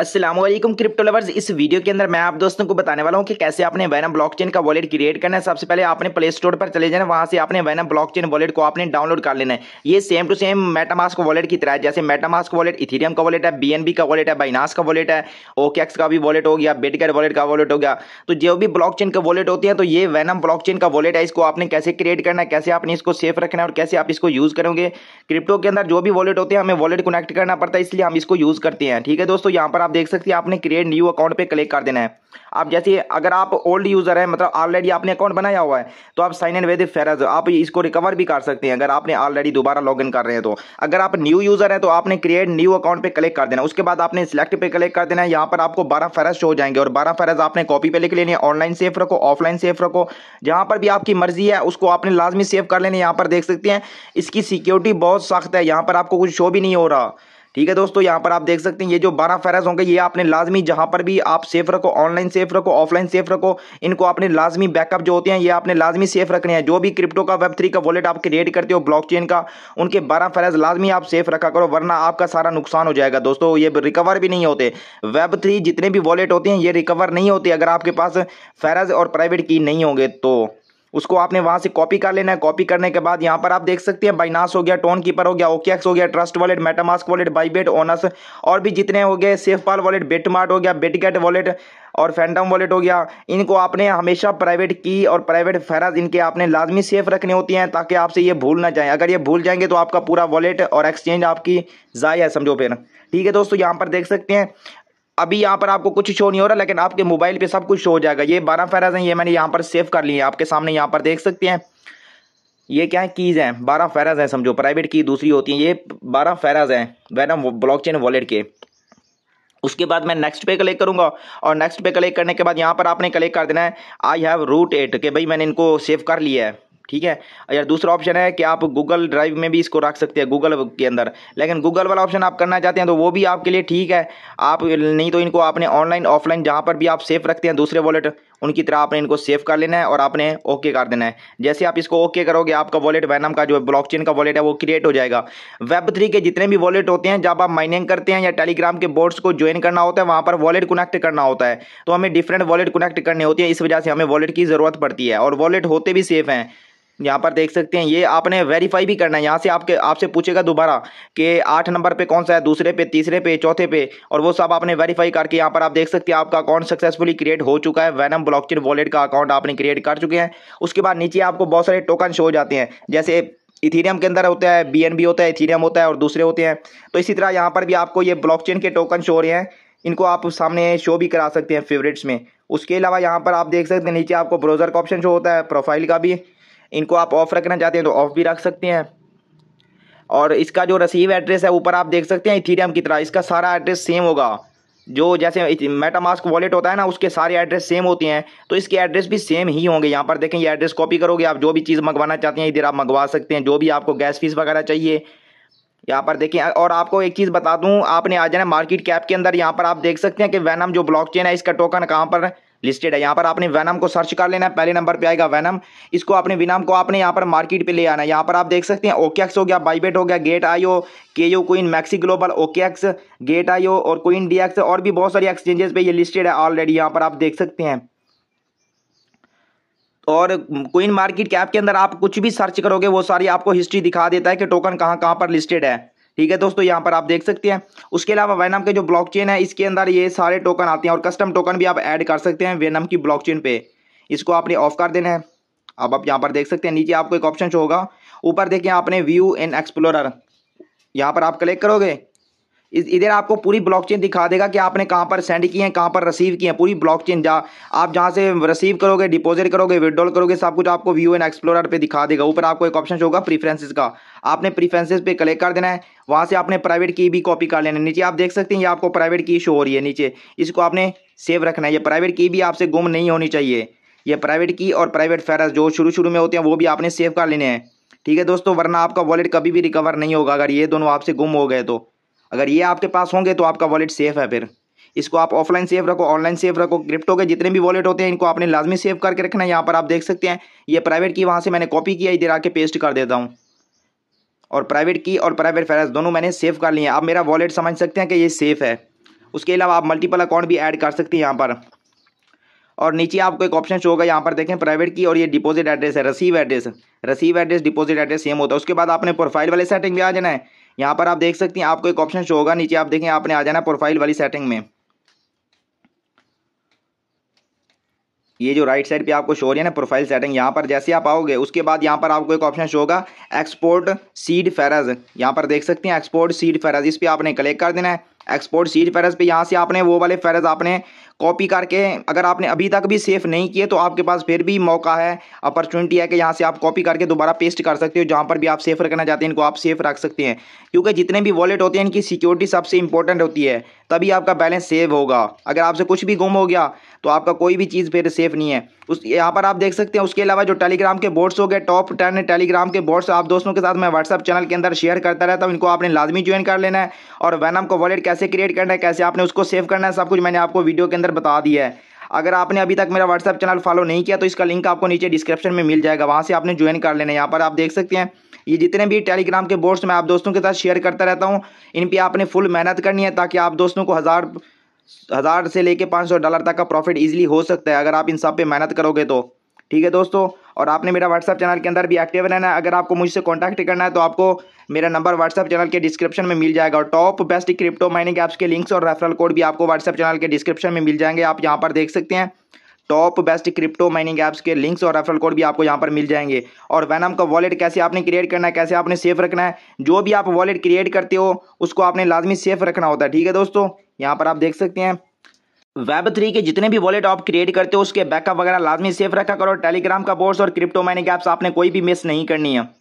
Aslam crypto lovers इस video के अंदर मैं आप दोस्तों को बताने वाला हूं कि कैसे आपने वैनम ब्लॉकचेन का वॉलेट क्रिएट करना है सबसे पहले आपने प्ले स्टोर पर चले जाना वहां से आपने वैनम ब्लॉकचेन वॉलेट को आपने डाउनलोड कर लेना है ये same to same MetaMask wallet की तरह जैसे मेटामास्क वॉलेट इथीरियम का वॉलेट है बी का वॉलेट है बाइनास का वॉलेट है ओकेक्स का भी वॉलेट हो गया बिटगेट वॉलेट का वॉलेट हो गया तो जो भी चेन का वॉलेट होती है तो ये वैनम चेन का वॉलेट है इसको आपने कैसे क्रिएट करना है कैसे आपने इसको सेफ रखना है और कैसे आप इसको यूज़ करोगे क्रिप्टो के अंदर जो भी वॉलेट होते हैं हमें वॉलेट कनेक्ट करना पड़ता है इसलिए हम इसको यूज़ करते हैं ठीक है दोस्तों यहाँ पर आप आप देख सकते हैं आपने क्रिएट न्यू अकाउंट पे क्लिक कर देना है आप जैसे अगर आप ओल्ड यूज़र हैं मतलब ऑलरेडी आपने अकाउंट बनाया हुआ है तो आप साइन इन विद फेरज आप इसको रिकवर भी कर सकते हैं अगर आपने ऑलरेडी दोबारा लॉगिन कर रहे हैं तो अगर आप न्यू यूज़र हैं तो आपने क्रिएट न्यू अकाउंट पे क्लिक कर देना उसके बाद आपने सिलेक्ट पे क्लिक कर देना है यहाँ पर आपको बारह फेरज शो हो जाएंगे और बारह फेरज आपने कॉपी पर लिख लेनी है ऑनलाइन सेफ रखो ऑफलाइन सेफ रखो जहाँ पर भी आपकी मर्जी है उसको आपने लाजमी सेव कर लेनी है यहाँ पर देख सकते हैं इसकी सिक्योरिटी बहुत सख्त है यहाँ पर आपको कुछ शो भी नहीं हो रहा ठीक है दोस्तों यहाँ पर आप देख सकते हैं ये जो बारह फेरस होंगे ये आपने लाजमी जहाँ पर भी आप सेफ रखो ऑनलाइन सेफ रखो ऑफलाइन सेफ रखो इनको आपने लाजमी बैकअप जो होते हैं ये आपने लाजमी सेफ रखने हैं जो भी क्रिप्टो का वेब थ्री का वॉलेट आप क्रिएट करते हो ब्लॉक का उनके बारह फेरस लाजमी आप सेफ रखा करो वरना आपका सारा नुकसान हो जाएगा दोस्तों ये रिकवर भी नहीं होते वेब थ्री जितने भी वॉलेट होते हैं ये रिकवर नहीं होते अगर आपके पास फेरज और प्राइवेट की नहीं होंगे तो उसको आपने वहाँ से कॉपी कर लेना है कॉपी करने के बाद यहाँ पर आप देख सकते हैं बाइनास हो गया टोन कीपर हो गया ओकेक्स हो गया trust wallet MetaMask wallet Bybit Onus और भी जितने हो गए सेफपाल वॉलेट बेटमार्ट हो गया बेटगेट वॉलेट और फैंटम वॉलेट हो गया इनको आपने हमेशा प्राइवेट की और प्राइवेट फहराज इनके आपने लाजमी सेफ रखने होती हैं ताकि आपसे ये भूल ना जाए अगर ये भूल जाएंगे तो आपका पूरा वॉलेट और एक्सचेंज आपकी ज़ाय है समझो फिर ठीक है दोस्तों यहाँ पर देख सकते हैं अभी यहाँ पर आपको कुछ शो नहीं हो रहा लेकिन आपके मोबाइल पे सब कुछ शो हो जाएगा ये बारह फैराज हैं ये मैंने यहाँ पर सेव कर लिए हैं आपके सामने यहाँ पर देख सकते हैं ये क्या है कीज़ हैं बारह फैराज हैं समझो प्राइवेट की दूसरी होती हैं ये बारह फेराज हैं वैनम चेन वॉलेट के उसके बाद मैं नेक्स्ट पे क्लिक करूंगा और नेक्स्ट पे क्लिक करने के बाद यहाँ पर आपने क्लिक कर देना है आई हैव रूट एट के भाई मैंने इनको सेव कर लिया है ठीक है यार दूसरा ऑप्शन है कि आप गूगल ड्राइव में भी इसको रख सकते हैं गूगल के अंदर लेकिन गूगल वाला ऑप्शन आप करना चाहते हैं तो वो भी आपके लिए ठीक है आप नहीं तो इनको आपने ऑनलाइन ऑफलाइन जहाँ पर भी आप सेफ रखते हैं दूसरे वॉलेट उनकी तरह आपने इनको सेव कर लेना है और आपने ओके कर देना है जैसे आप इसको ओके करोगे आपका वॉलेट वैनम का जो ब्लॉकचेन का वॉलेट है वो क्रिएट हो जाएगा वेब थ्री के जितने भी वॉलेट होते हैं जब आप माइनिंग करते हैं या टेलीग्राम के बोर्ड्स को ज्वाइन करना होता है वहाँ पर वॉलेट कनेक्ट करना होता है तो हमें डिफरेंट वॉलेट कनेक्ट करने होती है इस वजह से हमें वॉलेट की ज़रूरत पड़ती है और वॉलेट होते भी सेफ हैं यहाँ पर देख सकते हैं ये आपने वेरीफाई भी करना है यहाँ से आपके आपसे पूछेगा दोबारा कि आठ नंबर पे कौन सा है दूसरे पे तीसरे पे चौथे पे और वो सब आपने वेरीफाई करके यहाँ पर आप देख सकते हैं आपका अकाउंट सक्सेसफुली क्रिएट हो चुका है वैनम ब्लॉकचेन वॉलेट का अकाउंट आपने क्रिएट कर चुके हैं उसके बाद नीचे आपको बहुत सारे टोकन शो हो जाते हैं जैसे इथीरियम के अंदर होता है बी होता है इथीरियम होता है और दूसरे होते हैं तो इसी तरह यहाँ पर भी आपको ये ब्लॉकचेन के टोकन शो हो रहे हैं इनको आप सामने शो भी करा सकते हैं फेवरेट्स में उसके अलावा यहाँ पर आप देख सकते हैं नीचे आपको ब्राउज़र का ऑप्शन शो होता है प्रोफाइल का भी इनको आप ऑफ़ रखना चाहते हैं तो ऑफ़ भी रख सकते हैं और इसका जो रसीव एड्रेस है ऊपर आप देख सकते हैं इथीरियम की तरह इसका सारा एड्रेस सेम होगा जो जैसे मेटामास्क वॉलेट होता है ना उसके सारे एड्रेस सेम होते हैं तो इसके एड्रेस भी सेम ही होंगे यहाँ पर देखें ये एड्रेस कॉपी करोगे आप जो भी चीज़ मंगवाना चाहते हैं इधर आप मंगवा सकते हैं जो भी आपको गैस फीस वगैरह चाहिए यहाँ पर देखें और आपको एक चीज़ बता दूँ आपने आ जाना मार्केट कैप के अंदर यहाँ पर आप देख सकते हैं कि वैनम जो ब्लॉक है इसका टोकन कहाँ पर लिस्टेड है यहाँ पर आपने वैनम को सर्च कर लेना है पहले नंबर पे आएगा वैनम इसको अपने विनाम को आपने यहाँ पर मार्केट पे ले आना है यहाँ पर आप देख सकते हैं ओकेक्स हो गया बाइबेट हो गया Gate IO KuCoin MEXC global OKX Gate IO और कोइन डीएक्स और भी बहुत सारी एक्सचेंजेस पे ये लिस्टेड है ऑलरेडी यहाँ पर आप देख सकते हैं और कोइन मार्केट कैप के अंदर आप कुछ भी सर्च करोगे वो सारी आपको हिस्ट्री दिखा देता है कि टोकन कहाँ कहाँ पर लिस्टेड है ठीक है दोस्तों यहाँ पर आप देख सकते हैं उसके अलावा वेनम के जो ब्लॉकचेन है इसके अंदर ये सारे टोकन आते हैं और कस्टम टोकन भी आप ऐड कर सकते हैं वेनम की ब्लॉकचेन पे इसको आपने ऑफ कर देना है अब आप यहाँ पर देख सकते हैं नीचे आपको एक ऑप्शन शो होगा ऊपर देखें आपने व्यू इन एक्सप्लोरर यहाँ पर आप क्लिक करोगे इधर आपको पूरी ब्लॉकचेन दिखा देगा कि आपने कहाँ पर सेंड किए हैं कहाँ पर रिसीव किए हैं पूरी ब्लॉकचेन जहाँ आप जहाँ से रिसीव करोगे डिपॉजिट करोगे विड्रॉल करोगे सब कुछ आपको व्यू एंड एक्सप्लोरर पे दिखा देगा ऊपर आपको एक ऑप्शन होगा प्रीफ्रेंसेज का आपने प्रीफ्रेंसेस पे क्लिक कर देना है वहाँ से आपने प्राइवेट की भी कॉपी कर लेना है नीचे आप देख सकते हैं ये आपको प्राइवेट की शो हो रही है नीचे इसको आपने सेव रखना है ये प्राइवेट की भी आपसे गुम नहीं होनी चाहिए ये प्राइवेट की और प्राइवेट फेरस जो शुरू शुरू में होते हैं वो भी आपने सेव कर लेने हैं ठीक है दोस्तों वरना आपका वॉलेट कभी भी रिकवर नहीं होगा अगर ये दोनों आपसे गुम हो गए तो अगर ये आपके पास होंगे तो आपका वॉलेट सेफ है फिर इसको आप ऑफलाइन सेफ रखो ऑनलाइन सेव रखो क्रिप्टो के जितने भी वॉलेट होते हैं इनको आपने लाजमी सेव करके रखना है यहाँ पर आप देख सकते हैं ये प्राइवेट की वहाँ से मैंने कॉपी किया इधर आके पेस्ट कर देता हूँ और प्राइवेट की और प्राइवेट फेरस दोनों मैंने सेव कर लिए आप मेरा वॉलेट समझ सकते हैं कि ये सेफ़ है उसके अलावा आप मल्टीपल अकाउंट भी ऐड कर सकते हैं यहाँ पर और नीचे आपको एक ऑप्शन शो होगा यहाँ पर देखें प्राइवेट की और ये डिपॉजिट एड्रेस है receive address receive address deposit address same होता है उसके बाद आपने प्रोफाइल वाले सेटिंग भी आ जाना है यहाँ पर आप देख सकते हैं आपको एक ऑप्शन शो होगा नीचे आप देखें आपने आ जाना प्रोफाइल वाली सेटिंग में ये जो राइट साइड पे आपको शो हो रही है ना प्रोफाइल सेटिंग यहाँ पर जैसे आप आओगे उसके बाद यहाँ पर आपको एक ऑप्शन शो होगा एक्सपोर्ट सीड फेरज यहाँ पर देख सकते हैं एक्सपोर्ट सीड फेरज इस पर आपने क्लिक कर देना है एक्सपोर्ट सीड फेरज पे यहाँ से आपने वो वाले फेरज आपने कॉपी करके अगर आपने अभी तक भी सेव नहीं किए तो आपके पास फिर भी मौका है अपॉर्चुनिटी है कि यहाँ से आप कॉपी करके दोबारा पेस्ट कर सकते हो जहाँ पर भी आप सेफ रखना चाहते हैं इनको आप सेफ रख सकते हैं क्योंकि जितने भी वॉलेट होते हैं इनकी सिक्योरिटी सबसे इंपॉर्टेंट होती है तभी आपका बैलेंस सेव होगा अगर आपसे कुछ भी गुम हो गया तो आपका कोई भी चीज़ फिर सेफ नहीं है उस यहाँ पर आप देख सकते हैं उसके अलावा जो टेलीग्राम के बोर्ड्स हो गए टॉप टेन टेलीग्राम के बोर्ड्स आप दोस्तों के साथ मैं व्हाट्सअप चैनल के अंदर शेयर करता रहता हूँ इनको आपने लाजमी ज्वाइन कर लेना है और वैनम को वॉलेट कैसे क्रिएट करना है कैसे आपने उसको सेव करना है सब कुछ मैंने आपको वीडियो के अंदर अंदर बता दिया है अगर आपने अभी तक मेरा व्हाट्सअप चैनल फॉलो नहीं किया तो इसका लिंक आपको नीचे डिस्क्रिप्शन में मिल जाएगा वहाँ से आपने ज्वाइन कर लेना यहाँ पर आप देख सकते हैं ये जितने भी टेलीग्राम के बोर्ड्स मैं आप दोस्तों के साथ शेयर करता रहता हूँ इन पर आपने फुल मेहनत करनी है ताकि आप दोस्तों को हज़ार हज़ार से लेके पाँच सौ डॉलर तक का प्रॉफिट ईजिली हो सकता है अगर आप इन सब पे मेहनत करोगे तो ठीक है दोस्तों और आपने मेरा व्हाट्सअप चैनल के अंदर भी एक्टिव रहना है अगर आपको मुझसे कॉन्टैक्ट करना है तो आपको मेरा नंबर व्हाट्सअप चैनल के डिस्क्रिप्शन में मिल जाएगा और top best crypto mining apps के लिंक्स और रेफरल कोड भी आपको व्हाट्सअप चैनल के डिस्क्रिप्शन में मिल जाएंगे आप यहाँ पर देख सकते हैं top best crypto mining apps के लिंक्स और रेफरल कोड भी आपको यहाँ पर मिल जाएंगे और वैनम का वॉलेट कैसे आपने क्रिएट करना है कैसे आपने सेफ रखना है जो भी आप वॉलेट क्रिएट करते हो उसको आपने लाजमी सेफ रखना होता है ठीक है दोस्तों यहाँ पर आप देख सकते हैं वेब थ्री के जितने भी वॉलेट आप क्रिएट करते हो उसके बैकअप वगैरह लाजमी सेफ रखा करो टेलीग्राम का बोर्ड और क्रिप्टो माइनिंग ऐप्स आपने कोई भी मिस नहीं करनी है